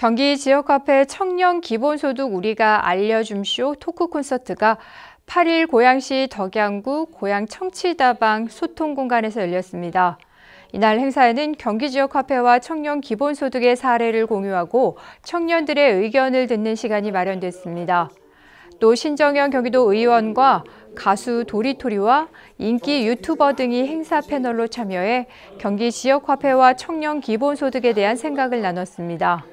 경기 지역화폐 청년 기본소득 우리가 알려줌쇼 토크 콘서트가 8일 고양시 덕양구 고양청취다방 소통공간에서 열렸습니다. 이날 행사에는 경기 지역 화폐와 청년 기본소득의 사례를 공유하고 청년들의 의견을 듣는 시간이 마련됐습니다. 또 신정현 경기도 의원과 가수 도리토리와 인기 유튜버 등이 행사 패널로 참여해 경기 지역 화폐와 청년 기본소득에 대한 생각을 나눴습니다.